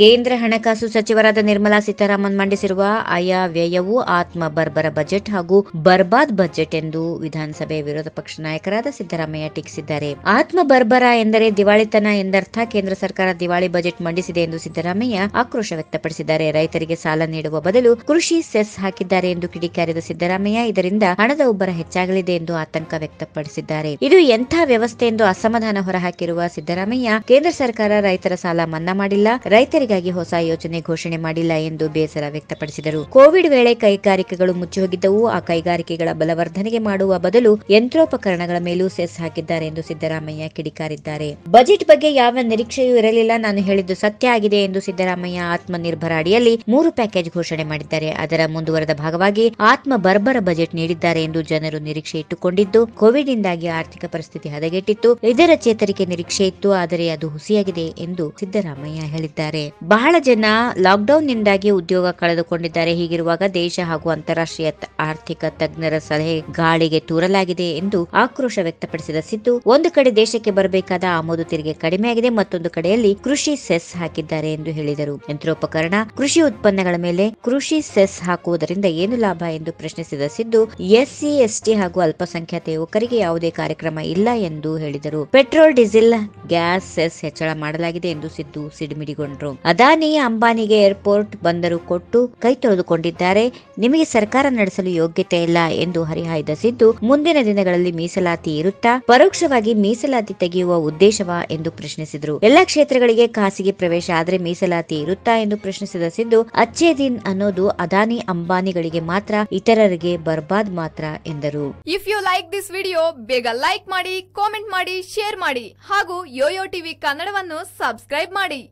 ಕೇಂದ್ರ ಹಣಕಾಸು ಸಚಿವರಾದ ನಿರ್ಮಲಾ ಸೀತಾರಾಮನ್ ಮಂಡಿಸಿರುವ ಆಯಾ ವ್ಯಯವು ಆತ್ಮ ಬರ್ಬರ ಬಜೆಟ್ ಹಾಗೂ ಬರ್ಬಾದ್ ಬಜೆಟ್ ಎಂದು ವಿಧಾನಸಭೆ ವಿರೋಧ ಪಕ್ಷ ನಾಯಕರಾದ ಸಿದ್ದರಾಮಯ್ಯ ಟೀಕಿಸಿದ್ದಾರೆ ಆತ್ಮ ಬರ್ಬರ ಎಂದರೆ ದಿವಾಳಿತನ ಎಂದರ್ಥ ಕೇಂದ್ರ ಸರ್ಕಾರ ದಿವಾಳಿ ಬಜೆಟ್ ಮಂಡಿಸಿದೆ ಎಂದು ಸಿದ್ದರಾಮಯ್ಯ ಆಕ್ರೋಶ ವ್ಯಕ್ತಪಡಿಸಿದ್ದಾರೆ ರೈತರಿಗೆ ಸಾಲ ನೀಡುವ ಬದಲು ಕೃಷಿ ಸೆಸ್ ಹಾಕಿದ್ದಾರೆ ಎಂದು ಕಿಡಿಕಾರಿದ ಸಿದ್ದರಾಮಯ್ಯ ಇದರಿಂದ ಹಣದ ಉಬ್ಬರ ಹೆಚ್ಚಾಗಲಿದೆ ಎಂದು ಆತಂಕ ವ್ಯಕ್ತಪಡಿಸಿದ್ದಾರೆ ಇದು ಎಂಥ ವ್ಯವಸ್ಥೆ ಎಂದು ಅಸಮಾಧಾನ ಹೊರಹಾಕಿರುವ ಸಿದ್ದರಾಮಯ್ಯ ಕೇಂದ್ರ ಸರ್ಕಾರ ರೈತರ ಸಾಲ ಮನ್ನಾ ಮಾಡಿಲ್ಲ ರೈತರಿಗೆ ಹೀಗಾಗಿ ಹೊಸ ಯೋಜನೆ ಘೋಷಣೆ ಮಾಡಿಲ್ಲ ಎಂದು ಬೇಸರ ವ್ಯಕ್ತಪಡಿಸಿದರು ಕೋವಿಡ್ ವೇಳೆ ಕೈಗಾರಿಕೆಗಳು ಮುಚ್ಚಿಹೋಗಿದ್ದವು ಆ ಕೈಗಾರಿಕೆಗಳ ಬಲವರ್ಧನೆಗೆ ಮಾಡುವ ಬದಲು ಯಂತ್ರೋಪಕರಣಗಳ ಮೇಲೂ ಸೆಸ್ ಹಾಕಿದ್ದಾರೆ ಎಂದು ಸಿದ್ದರಾಮಯ್ಯ ಕಿಡಿಕಾರಿದ್ದಾರೆ ಬಜೆಟ್ ಬಗ್ಗೆ ಯಾವ ನಿರೀಕ್ಷೆಯೂ ಇರಲಿಲ್ಲ ನಾನು ಹೇಳಿದ್ದು ಸತ್ಯ ಆಗಿದೆ ಎಂದು ಸಿದ್ದರಾಮಯ್ಯ ಆತ್ಮನಿರ್ಭರ ಅಡಿಯಲ್ಲಿ ಮೂರು ಪ್ಯಾಕೇಜ್ ಘೋಷಣೆ ಮಾಡಿದ್ದಾರೆ ಅದರ ಮುಂದುವರೆದ ಭಾಗವಾಗಿ ಆತ್ಮ ಬರ್ಬರ ಬಜೆಟ್ ನೀಡಿದ್ದಾರೆ ಎಂದು ಜನರು ನಿರೀಕ್ಷೆ ಇಟ್ಟುಕೊಂಡಿದ್ದು ಕೋವಿಡ್ ಇಂದಾಗಿ ಆರ್ಥಿಕ ಪರಿಸ್ಥಿತಿ ಹದಗೆಟ್ಟಿತ್ತು ಇದರ ಚೇತರಿಕೆ ನಿರೀಕ್ಷೆ ಇತ್ತು ಆದರೆ ಅದು ಹುಸಿಯಾಗಿದೆ ಎಂದು ಸಿದ್ದರಾಮಯ್ಯ ಹೇಳಿದ್ದಾರೆ ಬಹಳ ಜನ ಲಾಕ್ಡೌನ್ ನಿಂದಾಗಿ ಉದ್ಯೋಗ ಕಳೆದುಕೊಂಡಿದ್ದಾರೆ ಹೀಗಿರುವಾಗ ದೇಶ ಹಾಗೂ ಅಂತಾರಾಷ್ಟ್ರೀಯ ಆರ್ಥಿಕ ತಜ್ಞರ ಸಲಹೆ ಗಾಳಿಗೆ ತೂರಲಾಗಿದೆ ಎಂದು ಆಕ್ರೋಶ ವ್ಯಕ್ತಪಡಿಸಿದ ಸಿದ್ದು ಒಂದು ಕಡೆ ದೇಶಕ್ಕೆ ಬರಬೇಕಾದ ಆಮದು ತೆರಿಗೆ ಕಡಿಮೆಯಾಗಿದೆ ಮತ್ತೊಂದು ಕಡೆಯಲ್ಲಿ ಕೃಷಿ ಸೆಸ್ ಹಾಕಿದ್ದಾರೆ ಎಂದು ಹೇಳಿದರು ಯಂತ್ರೋಪಕರಣ ಕೃಷಿ ಉತ್ಪನ್ನಗಳ ಮೇಲೆ ಕೃಷಿ ಸೆಸ್ ಹಾಕುವುದರಿಂದ ಏನು ಲಾಭ ಎಂದು ಪ್ರಶ್ನಿಸಿದ ಸಿದ್ದು ಎಸ್ಸಿ ಎಸ್ಟಿ ಹಾಗೂ ಅಲ್ಪಸಂಖ್ಯಾತ ಯುವಕರಿಗೆ ಯಾವುದೇ ಕಾರ್ಯಕ್ರಮ ಇಲ್ಲ ಎಂದು ಹೇಳಿದರು ಪೆಟ್ರೋಲ್ ಡೀಸೆಲ್ ಗ್ಯಾಸ್ ಸೆಸ್ ಹೆಚ್ಚಳ ಮಾಡಲಾಗಿದೆ ಎಂದು ಸಿದ್ದು ಸಿಡಿಮಿಡಿಗೊಂಡರು ಅದಾನಿ ಅಂಬಾನಿಗೆ ಏರ್ಪೋರ್ಟ್ ಬಂದರು ಕೊಟ್ಟು ಕೈ ತೊಳೆದುಕೊಂಡಿದ್ದಾರೆ ನಿಮಗೆ ಸರ್ಕಾರ ನಡೆಸಲು ಯೋಗ್ಯತೆ ಇಲ್ಲ ಎಂದು ಹರಿಹಾಯ್ದ ಸಿದ್ದು ಮುಂದಿನ ದಿನಗಳಲ್ಲಿ ಮೀಸಲಾತಿ ಇರುತ್ತಾ ಪರೋಕ್ಷವಾಗಿ ಮೀಸಲಾತಿ ತೆಗೆಯುವ ಉದ್ದೇಶವಾ ಎಂದು ಪ್ರಶ್ನಿಸಿದರು ಎಲ್ಲಾ ಕ್ಷೇತ್ರಗಳಿಗೆ ಖಾಸಗಿ ಪ್ರವೇಶ ಆದರೆ ಮೀಸಲಾತಿ ಇರುತ್ತಾ ಎಂದು ಪ್ರಶ್ನಿಸಿದ ಸಿದ್ದು ಅಚ್ಚೇ ದಿನ್ ಅನ್ನೋದು ಅದಾನಿ ಅಂಬಾನಿಗಳಿಗೆ ಮಾತ್ರ ಇತರರಿಗೆ ಬರ್ಬಾದ್ ಮಾತ್ರ ಎಂದರು if you like this video ಬೇಗ ಲೈಕ್ ಮಾಡಿ ಕಾಮೆಂಟ್ ಮಾಡಿ ಶೇರ್ ಮಾಡಿ ಹಾಗೂ ಯೋಯೋ ಟಿವಿ ಕನ್ನಡವನ್ನು ಸಬ್ಸ್ಕ್ರೈಬ್ ಮಾಡಿ